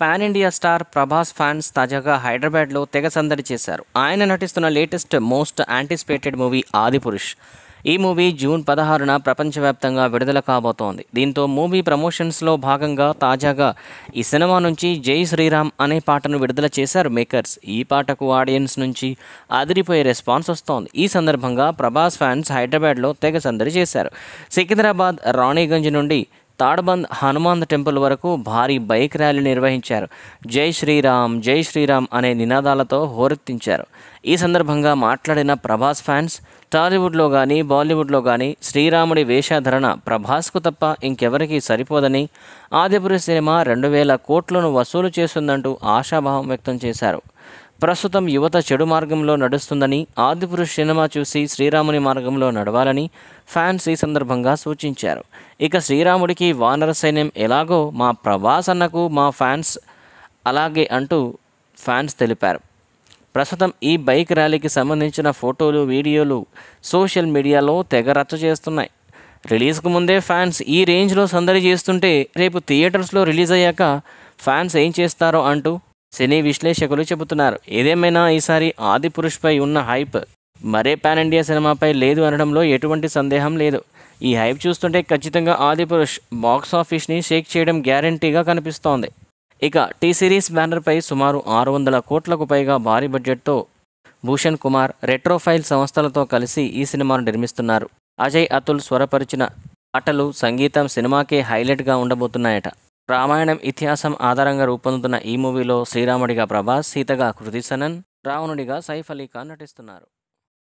fan India star Prabhas fans తాజాగా హైదరాబాద్లో తెగ సందడి చేశారు ఆయన నటిస్తున్న latest most anticipated movie Adipurush ఈ మూవీ జూన్ పదహారున ప్రపంచవ్యాప్తంగా విడుదల కాబోతోంది దీంతో మూవీ ప్రమోషన్స్లో భాగంగా తాజాగా ఈ సినిమా నుంచి జై శ్రీరామ్ అనే పాటను విడుదల చేశారు మేకర్స్ ఈ పాటకు ఆడియన్స్ నుంచి అదిరిపోయే రెస్పాన్స్ వస్తోంది ఈ సందర్భంగా ప్రభాస్ ఫ్యాన్స్ హైదరాబాద్లో తెగ సందడి చేశారు సికింద్రాబాద్ రాణిగంజ్ నుండి తాడబంద్ హనుమాన్ టెంపుల్ వరకు భారీ బైక్ ర్యాలీ నిర్వహించారు జై శ్రీరామ్ జై శ్రీరామ్ అనే నినాదాలతో హోరెత్తించారు ఈ సందర్భంగా మాట్లాడిన ప్రభాస్ ఫ్యాన్స్ టాలీవుడ్లో కానీ బాలీవుడ్లో కానీ శ్రీరాముడి వేషధరణ ప్రభాస్కు తప్ప ఇంకెవరికీ సరిపోదని ఆదిపురి సినిమా రెండు వేల కోట్లను వసూలు చేస్తుందంటూ ఆశాభావం వ్యక్తం చేశారు ప్రస్తుతం యువత చెడు మార్గంలో నడుస్తుందని ఆదిపురుష్ సినిమా చూసి శ్రీరాముని మార్గంలో నడవాలని ఫ్యాన్స్ ఈ సందర్భంగా సూచించారు ఇక శ్రీరాముడికి వానర సైన్యం ఎలాగో మా ప్రభాస్ మా ఫ్యాన్స్ అలాగే అంటూ ఫ్యాన్స్ తెలిపారు ప్రస్తుతం ఈ బైక్ ర్యాలీకి సంబంధించిన ఫోటోలు వీడియోలు సోషల్ మీడియాలో తెగ రచ్చ చేస్తున్నాయి రిలీజ్కు ముందే ఫ్యాన్స్ ఈ రేంజ్లో సందడి చేస్తుంటే రేపు థియేటర్స్లో రిలీజ్ అయ్యాక ఫ్యాన్స్ ఏం చేస్తారో అంటూ సినీ విశ్లేషకులు చెబుతున్నారు ఏదేమైనా ఈసారి ఆది పురుష్పై ఉన్న హైప్ మరే పాన్ ఇండియా సినిమాపై లేదు అనడంలో ఎటువంటి సందేహం లేదు ఈ హైప్ చూస్తుంటే ఖచ్చితంగా ఆది పురుష్ బాక్సాఫీస్ని షేక్ చేయడం గ్యారంటీగా కనిపిస్తోంది ఇక టీ సిరీస్ బ్యానర్పై సుమారు ఆరు వందల కోట్లకు పైగా భారీ బడ్జెట్తో భూషణ్ కుమార్ రెట్రోఫైల్ సంస్థలతో కలిసి ఈ సినిమాను నిర్మిస్తున్నారు అజయ్ అతుల్ స్వరపరిచిన పాటలు సంగీతం సినిమాకే హైలైట్గా ఉండబోతున్నాయట రామాయణం ఇతిహాసం ఆధారంగా రూపొందుతున్న ఈ మూవీలో శ్రీరాముడిగా ప్రభాస్ సీతగా కృతి సనన్ రావణుడిగా సైఫ్ అలీ ఖాన్ నటిస్తున్నారు